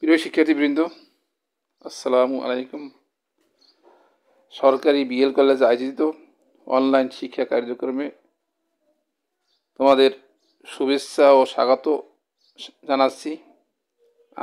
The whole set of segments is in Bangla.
প্রিয় শিক্ষার্থীবৃন্দ আসসালামু আলাইকুম সরকারি বিএল কলেজে আয়োজিত অনলাইন শিক্ষা কার্যক্রমে তোমাদের শুভেচ্ছা ও স্বাগত জানাচ্ছি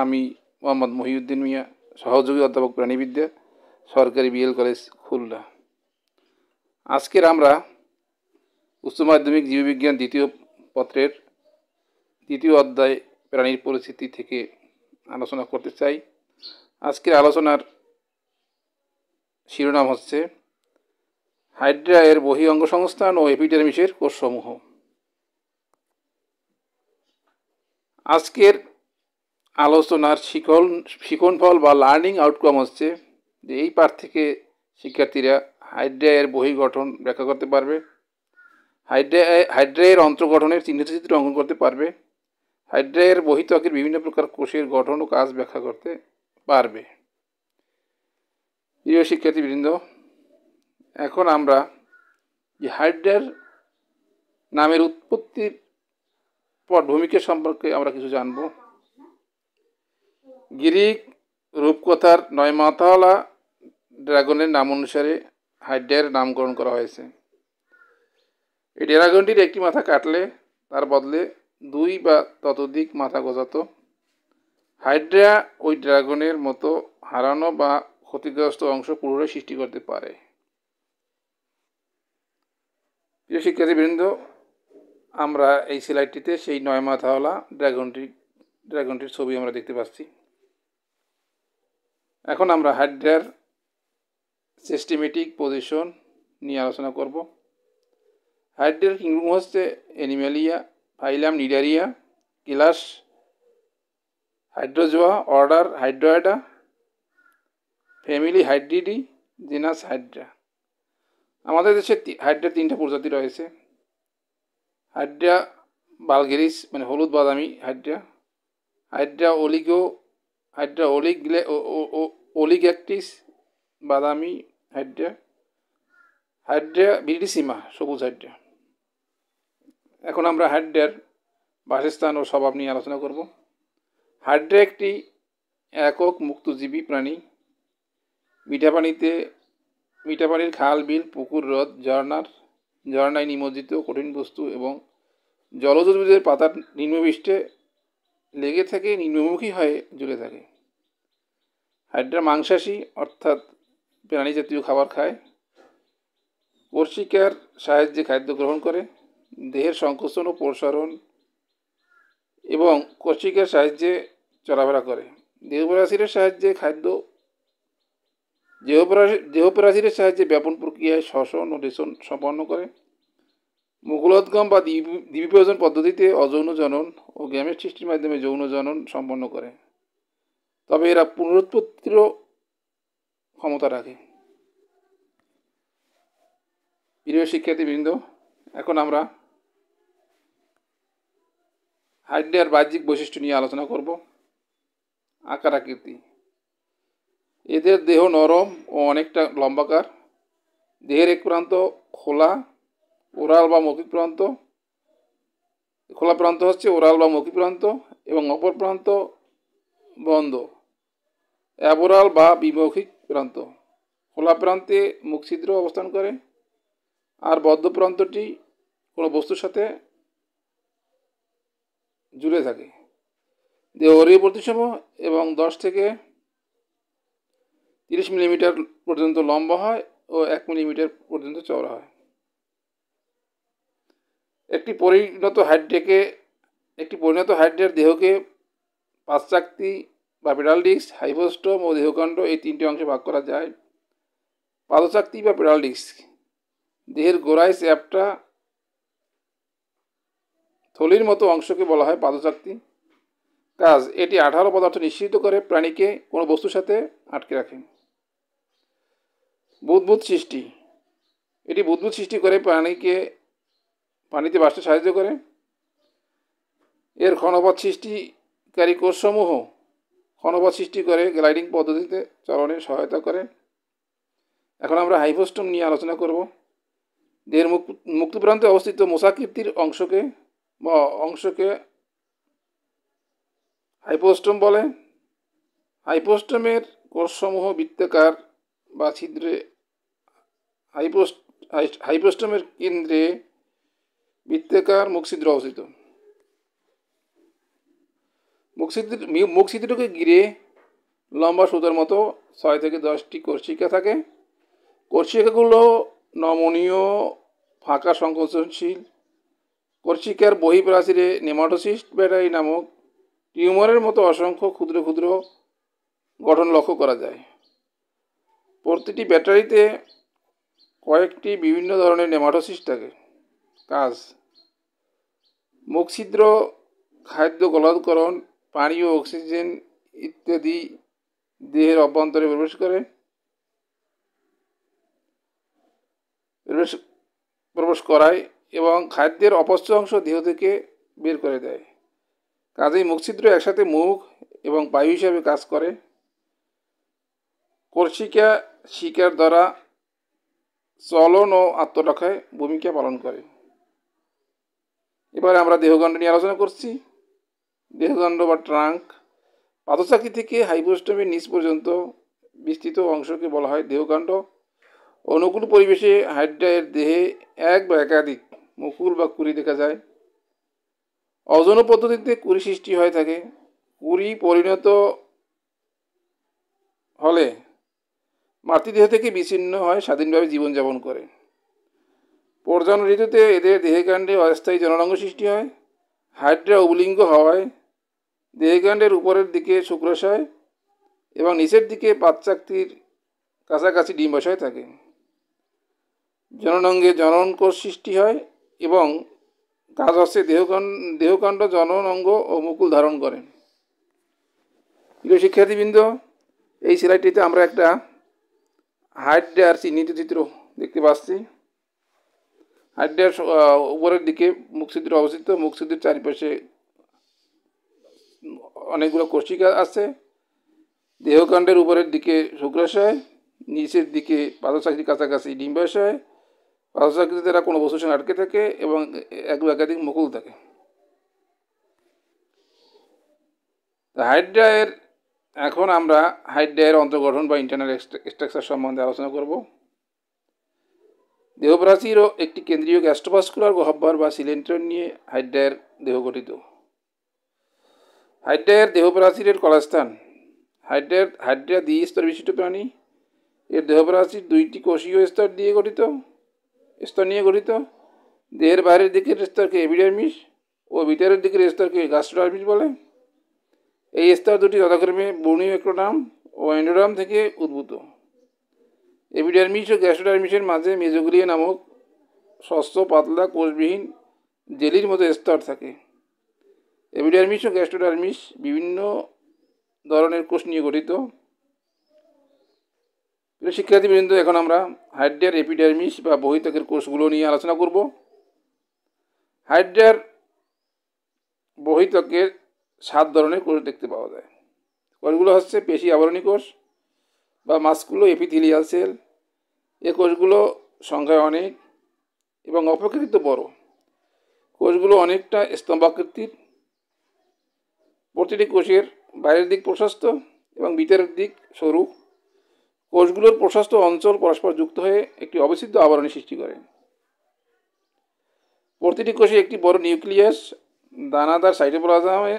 আমি মোহাম্মদ মহিউদ্দিন মিয়া সহযোগী অধ্যাপক প্রাণীবিদ্যা সরকারি বিএল কলেজ খুলনা আজকের আমরা উচ্চ মাধ্যমিক জীববিজ্ঞান দ্বিতীয় পত্রের দ্বিতীয় অধ্যায় প্রাণীর পরিস্থিতি থেকে আলোচনা করতে চাই আজকের আলোচনার শিরোনাম হচ্ছে হাইড্রা এর বহি অঙ্গ সংস্থান ও এপিডার্মিসের কোষসমূহ আজকের আলোচনার শিকল শিকনফল বা লার্নিং আউটকাম হচ্ছে যে এই পার থেকে শিক্ষার্থীরা হাইড্রা এর বহি গঠন ব্যাখ্যা করতে পারবে হাইড্রা হাইড্রা এর অন্তর্গঠনের চিহ্নিত চিত্র অঙ্কন করতে পারবে হাইড্রায়ের বহিত বিভিন্ন প্রকার কোষের গঠন ও কাজ ব্যাখ্যা করতে পারবে প্রিয় শিক্ষার্থীবৃন্দ এখন আমরা যে হাইড্রার নামের উৎপত্তির পটভূমিকা সম্পর্কে আমরা কিছু জানব গিরিক রূপকথার নয় মাথাওয়ালা ড্রাগনের নাম অনুসারে হাইড্রায়ের নামকরণ করা হয়েছে এই ড্রাগনটির একটি মাথা কাটলে তার বদলে দুই বা ততোধিক মাথা গজাত হাইড্রা ওই ড্রাগনের মতো হারানো বা ক্ষতিগ্রস্ত অংশ পুনরায় সৃষ্টি করতে পারে প্রিয় শিক্ষার্থীবৃন্দ আমরা এই স্লাইডটিতে সেই নয় মাথাওয়ালা ড্রাগনটি ড্রাগনটির ছবি আমরা দেখতে পাচ্ছি এখন আমরা হাইড্রার সিস্টেমেটিক পজিশন নিয়ে আলোচনা করব হাইড্রার কিংডম হচ্ছে Animalia phylum Cnidaria class Hydrozoa order Hydroida family Hydridae genus Hydra আমাদের দেশে হাইড্রার তিনটা প্রজাতি রয়েছে হাইড্রা বালগেরিস মানে হলুদ বাদামি হাইড্রা হাইড্রা ওলিগো হাইড্রা ওলিগ ওলিগ্যাকটিস বাদামি হাইড্রা হাইড্রা বিডিসিমা সবুজ হাইড্রা এখন আমরা হাড্ডের বাসস্থান ও স্বভাব নিয়ে আলোচনা করব হাড্ডে একটি একক মুক্তজীবী প্রাণী মিঠা পানিতে মিঠা পানির খাল বিল পুকুর হ্রদ ঝর্নার ঝর্নায় নিমজ্জিত কঠিন বস্তু এবং জলজ উদ্ভিদের পাতার নিম্নবিষ্টে লেগে থাকে নিম্নমুখী হয়ে জুড়ে থাকে হাইড্রা মাংসাশী অর্থাৎ প্রাণী জাতীয় খাবার খায় কর্ষিকার সাহায্যে খাদ্য গ্রহণ করে দেহের সংকোচন ও প্রসারণ এবং কোষিকার সাহায্যে চলাফেরা করে দেহপ্রাচীরের সাহায্যে খাদ্য দেহপ্রাচীরের সাহায্যে ব্যাপন প্রক্রিয়ায় শ্বসন ও রেশন সম্পন্ন করে মুগলোদ্গম বা দ্বীবিপ্রয়োজন পদ্ধতিতে অযৌন জনন ও গ্যামের সৃষ্টির মাধ্যমে যৌন জনন সম্পন্ন করে তবে এরা পুনরুৎপত্তিরও ক্ষমতা রাখে প্রিয় শিক্ষার্থীবৃন্দ এখন আমরা হাইড্রার বাহ্যিক বৈশিষ্ট্য নিয়ে আলোচনা করব আকার আকৃতি এদের দেহ নরম ও অনেকটা লম্বাকার দেহের এক প্রান্ত খোলা ওরাল বা মৌখিক প্রান্ত খোলা প্রান্ত হচ্ছে ওরাল বা মৌখিক প্রান্ত এবং অপর প্রান্ত বন্ধ অ্যাবোরাল বা বিমৌখিক প্রান্ত খোলা প্রান্তে মুখছিদ্র অবস্থান করে আর বদ্ধ প্রান্তটি কোনো বস্তুর সাথে জুড়ে থাকে দেহ অরীয় প্রতিসম এবং দশ থেকে তিরিশ মিলিমিটার পর্যন্ত লম্বা হয় ও এক মিলিমিটার পর্যন্ত চওড়া হয় একটি পরিণত হাইড্রেকে একটি পরিণত হাইড্রের দেহকে পাশ্চাক্তি বা পেডালডিক্স হাইভোস্টম ও দেহকাণ্ড এই তিনটি অংশে ভাগ করা যায় পাদচাক্তি বা পেডালডিক্স দেহের গোড়ায় চ্যাপটা থলির মতো অংশকে বলা হয় পাদচাক্তি কাজ এটি আঠালো পদার্থ নিশ্চিত করে প্রাণীকে কোনো বস্তুর সাথে আটকে রাখে বুদ্বুদ সৃষ্টি এটি বুদ্বুদ সৃষ্টি করে প্রাণীকে পানিতে বাসতে সাহায্য করে এর ক্ষণপথ সৃষ্টিকারী কোষসমূহ ক্ষণপথ সৃষ্টি করে গ্লাইডিং পদ্ধতিতে চলনের সহায়তা করে এখন আমরা হাইফোস্টম নিয়ে আলোচনা করব দেহের মুক্তপ্রান্তে অবস্থিত মোসাকৃতির অংশকে অংশকে হাইপোস্টম বলে হাইপোস্টমের কোষসমূহ বৃত্তাকার বা ছিদ্রে হাইপোস্ট হাইপোস্টমের কেন্দ্রে বৃত্তাকার মুখছিদ্র অবস্থিত মুখছিদ্র মুখছিদ্রকে ঘিরে লম্বা সুতার মতো ছয় থেকে দশটি কর্ষিকা থাকে কর্ষিকাগুলো নমনীয় ফাঁকা সংকোচনশীল কর্ষিকার বহিপ্রাচীরে নেমাটোসিস্ট ব্যাটারি নামক টিউমারের মতো অসংখ্য ক্ষুদ্র ক্ষুদ্র গঠন লক্ষ্য করা যায় প্রতিটি ব্যাটারিতে কয়েকটি বিভিন্ন ধরনের নেমাটোসিস্ট থাকে কাজ মুখছিদ্র খাদ্য গলাধকরণ পানি ও অক্সিজেন ইত্যাদি দেহের অভ্যন্তরে প্রবেশ করে প্রবেশ প্রবেশ করায় এবং খাদ্যের অপস্য অংশ দেহ থেকে বের করে দেয় কাজেই মুখছিদ্র একসাথে মুখ এবং বায়ু হিসাবে কাজ করে কর্ষিকা শিকার দ্বারা চলন ও আত্মরক্ষায় ভূমিকা পালন করে এবারে আমরা দেহগণ্ড নিয়ে আলোচনা করছি দেহগণ্ড বা ট্রাঙ্ক পাতচাকরি থেকে হাইপোস্টমের নিচ পর্যন্ত বিস্তৃত অংশকে বলা হয় দেহকাণ্ড অনুকূল পরিবেশে হাইড্রায়ের দেহে এক বা একাধিক মুকুল বা কুড়ি দেখা যায় অজন পদ্ধতিতে কুড়ি সৃষ্টি হয়ে থাকে কুড়ি পরিণত হলে মাতৃদেহ থেকে বিচ্ছিন্ন হয় স্বাধীনভাবে জীবনযাপন করে পর্যান ঋতুতে এদের দেহকাণ্ডে অস্থায়ী জননাঙ্গ সৃষ্টি হয় হাইড্রা উলিঙ্গ হওয়ায় দেহকাণ্ডের উপরের দিকে শুক্রাশয় এবং নিচের দিকে পাতচাকতির কাছাকাছি ডিম্বাশয় থাকে জননাঙ্গে জননকোষ সৃষ্টি হয় এবং কাজ হচ্ছে দেহকণ্ড দেহকাণ্ড জনন অঙ্গ ও মুকুল ধারণ করে প্রিয় শিক্ষার্থীবৃন্দ এই সিলাইটিতে আমরা একটা হাইড্রার চিহ্নিত চিত্র দেখতে পাচ্ছি হাইড্রার উপরের দিকে মুখছিদ্র অবস্থিত মুখছিদ্রের চারিপাশে অনেকগুলো কোষিকা আছে দেহকাণ্ডের উপরের দিকে শুক্রাশয় নিচের দিকে পাদচাকরির কাছাকাছি ডিম্বাশয় রাজসাকৃতিতে এরা কোনো বস্তুর সঙ্গে আটকে থাকে এবং এক বা একাধিক মুকুল থাকে হাইড্রায়ের এখন আমরা হাইড্রায়ের অন্তর্গঠন বা ইন্টারনাল স্ট্রাকচার সম্বন্ধে আলোচনা করব দেহপ্রাচীরও একটি কেন্দ্রীয় গ্যাস্ট্রোভাস্কুলার গহব্বর বা সিলেন্ট্রন নিয়ে হাইড্রায়ের দেহ গঠিত হাইড্রায়ের দেহপ্রাচীরের কলাস্থান হাইড্রায়ের হাইড্রা দ্বি স্তর বিশিষ্ট প্রাণী এর দেহপ্রাচীর দুইটি কোষীয় স্তর দিয়ে গঠিত স্তর নিয়ে গঠিত দেহের বাইরের দিকের স্তরকে এপিডার্মিস ও ভিতরের দিকের স্তরকে গাস্ট্রোডার্মিস বলে এই স্তর দুটি যথাক্রমে বর্ণীয় একটোডাম ও অ্যান্ডোডাম থেকে উদ্ভূত এপিডার্মিস ও গ্যাস্ট্রোডার্মিসের মাঝে মেজোগুলিয়া নামক স্বচ্ছ পাতলা কোষবিহীন জেলির মতো স্তর থাকে এপিডার্মিস ও গ্যাস্ট্রোডার্মিস বিভিন্ন ধরনের কোষ নিয়ে গঠিত প্রিয় শিক্ষার্থীবৃন্দ এখন আমরা হাইড্রিয়ার এপিডার্মিস বা বহিত্বকের কোষগুলো নিয়ে আলোচনা করব হাইড্রিয়ার বহিত্বকের সাত ধরনের কোষ দেখতে পাওয়া যায় কোষগুলো হচ্ছে পেশি আবরণী কোষ বা মাস্কুলো এপিথিলিয়াল সেল এ কোষগুলো সংখ্যায় অনেক এবং অপেক্ষাকৃত বড় কোষগুলো অনেকটা স্তম্ভাকৃতির প্রতিটি কোষের বাইরের দিক প্রশস্ত এবং ভিতরের দিক সরু কোষগুলোর প্রশস্ত অঞ্চল পরস্পর যুক্ত হয়ে একটি অবিচ্ছিদ্ধ আবরণী সৃষ্টি করে প্রতিটি কোষে একটি বড় নিউক্লিয়াস দানাদার সাইটোপ্লাজমে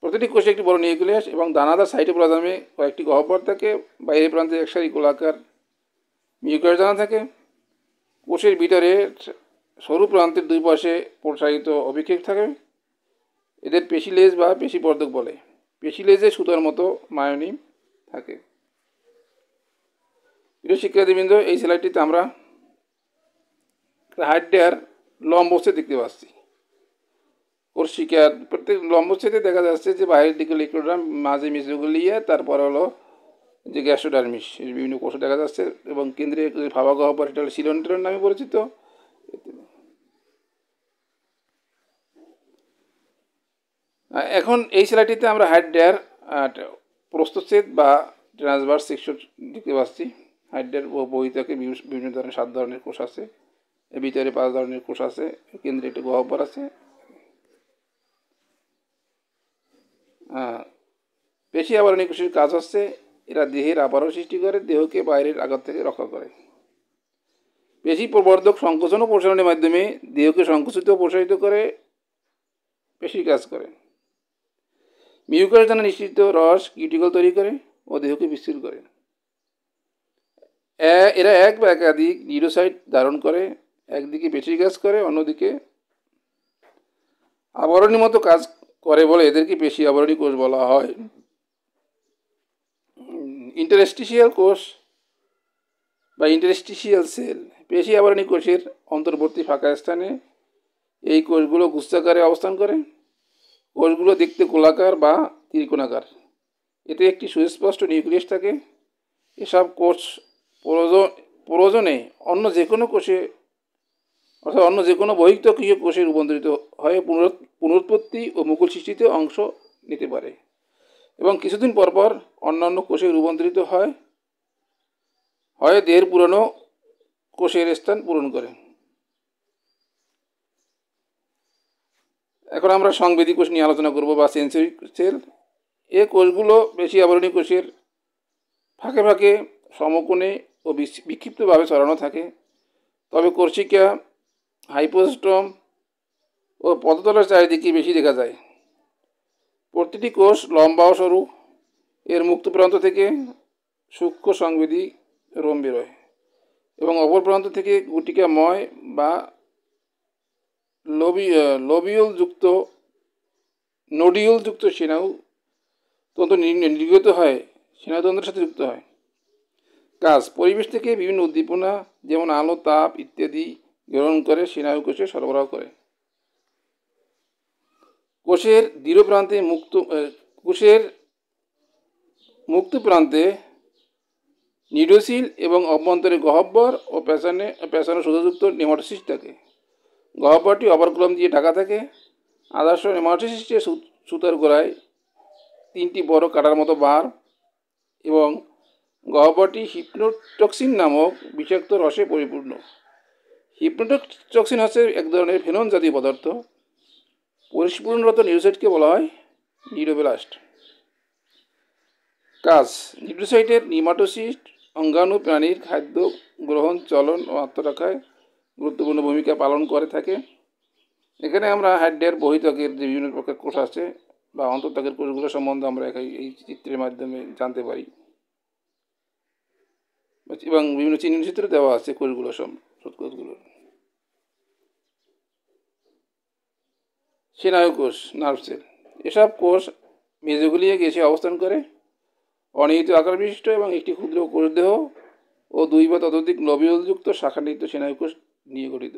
প্রতিটি কোষে একটি বড় নিউক্লিয়াস এবং দানাদার সাইটোপ্লাজমে কয়েকটি গহ্বর থাকে বাইরের প্রান্তে একসারি গোলাকার নিউক্লিয়াস দানা থাকে কোষের ভিতরে সরু প্রান্তের দুই পাশে প্রসারিত অভিক্ষেপ থাকে এদের পেশিলেজ বা পেশি বর্ধক বলে পেশিলেজে সুতার মতো মায়োনিম থাকে প্রিয় শিক্ষার্থীবৃন্দ এই সেলাইটিতে আমরা লম্ব লম্বচ্ছেদ দেখতে পাচ্ছি কর্ষিকার প্রত্যেক লম্ব লম্বচ্ছেদে দেখা যাচ্ছে যে বাইরের দিকে লিকুইডরা মাঝে মিশগুলিয়ে তারপর হলো যে গ্যাসোডার্মিস বিভিন্ন কোষ দেখা যাচ্ছে এবং কেন্দ্রে ফাবাগহ পরিটাল সিলন্ট্রন নামে পরিচিত এখন এই সেলাইটিতে আমরা হাইডের প্রস্তুচ্ছেদ বা ট্রান্সভার সেকশন দেখতে পাচ্ছি ও বহিতাকে বিভিন্ন ধরনের সাত ধরনের কোষ আছে ভিতরে পাঁচ ধরনের কোষ আছে কেন্দ্রে একটি গহব্বর আছে পেশি আবরণী কোষের কাজ হচ্ছে এরা দেহের আবরণ সৃষ্টি করে দেহকে বাইরের আঘাত থেকে রক্ষা করে পেশি প্রবর্ধক সংকোচন ও প্রসারণের মাধ্যমে দেহকে সংকুচিত ও প্রসারিত করে পেশি কাজ করে মিউকাস দানা নিঃসৃত রস কিউটিকল তৈরি করে ও দেহকে বিস্তৃত করে এরা এক বা একাধিক নিউরোসাইট ধারণ করে একদিকে বেশি গ্যাস করে অন্যদিকে আবরণীর মতো কাজ করে বলে এদেরকে পেশি আবরণী কোষ বলা হয় ইন্টারেস্টিশিয়াল কোষ বা ইন্টারেস্টিশিয়াল সেল পেশি আবরণী কোষের অন্তর্বর্তী ফাঁকা স্থানে এই কোষগুলো গুস্তাকারে অবস্থান করে কোষগুলো দেখতে গোলাকার বা ত্রিকোণাকার এতে একটি সুস্পষ্ট নিউক্লিয়াস থাকে এসব কোষ প্রয়োজনে অন্য যে কোনো কোষে অর্থাৎ অন্য যে কোনো বহিত কোষে রূপান্তরিত হয়ে পুনরুৎপত্তি ও মুকুল সৃষ্টিতে অংশ নিতে পারে এবং কিছুদিন পরপর অন্যান্য কোষে রূপান্তরিত হয় হয় দেহের পুরনো কোষের স্থান পূরণ করে এখন আমরা সংবেদী কোষ নিয়ে আলোচনা করব বা সেন্সরি সেল এ কোষগুলো বেশি আবরণী কোষের ফাঁকে ফাঁকে সমকোণে ও বিক্ষিপ্তভাবে ছড়ানো থাকে তবে কর্ষিকা হাইপোস্টম ও পদতলার চারিদিকে বেশি দেখা যায় প্রতিটি কোষ লম্বা ও সরু এর মুক্ত প্রান্ত থেকে সূক্ষ্ম সংবেদী রোম বেরোয় এবং অপর প্রান্ত থেকে গুটিকাময় বা লবি লবিওলযুক্ত যুক্ত সিনাউ তন্ত্র নির্গত হয় সেনাতন্ত্রের সাথে যুক্ত হয় কাজ পরিবেশ থেকে বিভিন্ন উদ্দীপনা যেমন আলো তাপ ইত্যাদি গ্রহণ করে সেনায়ু কোষে সরবরাহ করে কোষের দৃঢ় প্রান্তে মুক্ত কোষের মুক্ত প্রান্তে নিডোসিল এবং অভ্যন্তরে গহব্বর ও পেশানে পেশানো শুধুযুক্ত নেমাটোসিস থাকে গহ্বরটি অপর দিয়ে ঢাকা থাকে আদর্শ নেমাটিসিস্টের সুতার গোড়ায় তিনটি বড় কাটার মতো বার এবং গহ্বরটি হিপনোটক্সিন নামক বিষাক্ত রসে পরিপূর্ণ হিপনোটক্সিন হচ্ছে এক ধরনের ফেনন জাতীয় পদার্থ পরিপূর্ণরত নিউসাইটকে বলা হয় নিউরোবেলাস্ট কাজ নিউসাইটের নিমাটোসিস্ট অঙ্গাণু প্রাণীর খাদ্য গ্রহণ চলন ও আত্মরক্ষায় গুরুত্বপূর্ণ ভূমিকা পালন করে থাকে এখানে আমরা হাড্ডের বহিতকের যে বিভিন্ন প্রকার কোষ আছে বা অন্তত্বকের কোষগুলো সম্বন্ধে আমরা এই চিত্রের মাধ্যমে জানতে পারি এবং বিভিন্ন চিহ্ন চিত্র দেওয়া আছে কোষগুলো সব স্নায়ু কোষ নার্ভ সেল এসব কোষ মেজেগুলি গেছে অবস্থান করে অনিয়ত আকার বিশিষ্ট এবং একটি ক্ষুদ্র কোষদেহ ও দুই বা ততোধিক নবীয়যুক্ত শাখানিত স্নায়ুকোষ নিয়ে গঠিত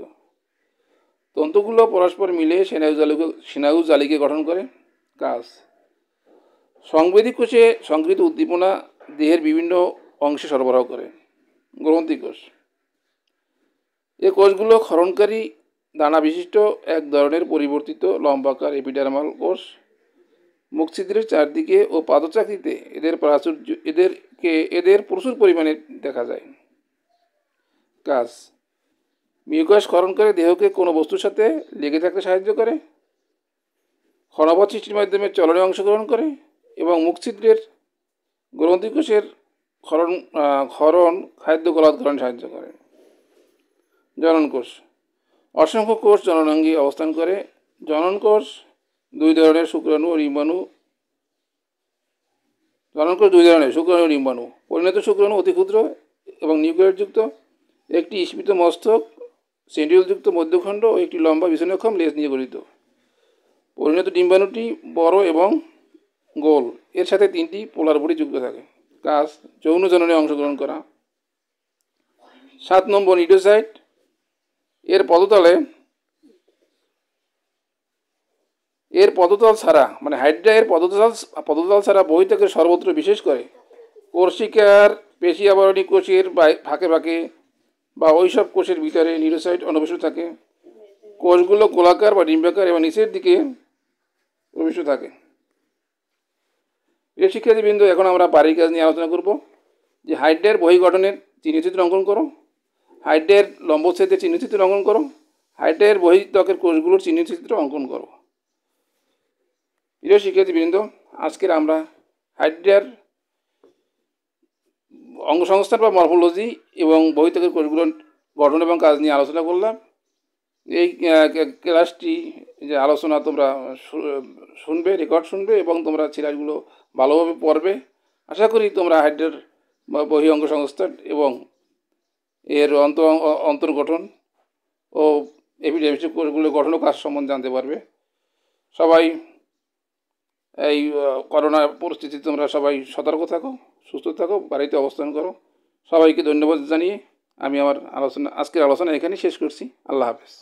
তন্তুগুলো পরস্পর মিলে সেনাউজালিকে সেনাউজালিকে গঠন করে কাজ সংবেদী কোষে সংকৃত উদ্দীপনা দেহের বিভিন্ন অংশে সরবরাহ করে গ্রন্থি কোষ এ কোষগুলো ক্ষরণকারী দানা বিশিষ্ট এক ধরনের পরিবর্তিত লম্বাকার এপিডার্মাল কোষ মুখছিদ্রের চারদিকে ও পাদচাকরিতে এদের প্রাচুর্য এদেরকে এদের প্রচুর পরিমাণে দেখা যায় কাজ মিউকাস ক্ষরণ করে দেহকে কোনো বস্তুর সাথে লেগে থাকতে সাহায্য করে ক্ষণপথ সৃষ্টির মাধ্যমে চলনে অংশগ্রহণ করে এবং মুখছিদ্রের গ্রন্থিকোষের ক্ষরণ ক্ষরণ খাদ্য গলাধকরণে সাহায্য করে জননকোষ অসংখ্য কোষ জননাঙ্গে অবস্থান করে জননকোষ দুই ধরনের শুক্রাণু ও ডিম্বাণু জননকোষ দুই ধরনের শুক্রাণু ও ডিম্বাণু পরিণত শুক্রাণু অতি ক্ষুদ্র এবং নিউক্লিয়ারযুক্ত একটি স্মিত মস্তক সেন্ট্রিওলযুক্ত মধ্যখণ্ড ও একটি লম্বা বিষণক্ষম লেজ নিয়ে গঠিত পরিণত ডিম্বাণুটি বড় এবং গোল এর সাথে তিনটি পোলার বড়ি যুক্ত থাকে কাজ যৌন জননে অংশগ্রহণ করা সাত নম্বর নিডোসাইট এর পদতলে এর পদতল ছাড়া মানে হাইড্রা এর পদতল পদতল ছাড়া বহিতাকের সর্বত্র বিশেষ করে কোর্শিকার পেশি আবরণী কোষের ফাঁকে ফাঁকে বা ওই সব কোষের ভিতরে নিউরোসাইট অনুবেশিত থাকে কোষগুলো গোলাকার বা ডিম্বাকার এবং নিচের দিকে অবশ্য থাকে প্রিয় শিক্ষার্থীবৃন্দ এখন আমরা বাড়ির কাজ নিয়ে আলোচনা করব যে হাইডের বহিগঠনের চিহ্নচিত্র অঙ্কন করো হাইডের লম্বচ্ছেদের চিহ্নচিত্র অঙ্কন করো হাইডের বহিত্বকের কোষগুলোর চিহ্নচিত্র অঙ্কন করো প্রিয় শিক্ষার্থীবৃন্দ আজকের আমরা হাইডের অঙ্গসংস্থান বা মরফোলজি এবং বহিত্যাগের কোষগুলো গঠন এবং কাজ নিয়ে আলোচনা করলাম এই ক্লাসটি যে আলোচনা তোমরা শুনবে রেকর্ড শুনবে এবং তোমরা ছেলেগুলো ভালোভাবে পড়বে আশা করি তোমরা হাইড্রের বহি অঙ্গসংস্থান এবং এর অন্ত অন্তর্গঠন ও এপিডেমিক কোষগুলো গঠন কাজ সম্বন্ধে জানতে পারবে সবাই এই করোনা পরিস্থিতি তোমরা সবাই সতর্ক থাকো সুস্থ থাকো বাড়িতে অবস্থান করো সবাইকে ধন্যবাদ জানিয়ে আমি আমার আলোচনা আজকের আলোচনা এখানেই শেষ করছি আল্লাহ হাফেজ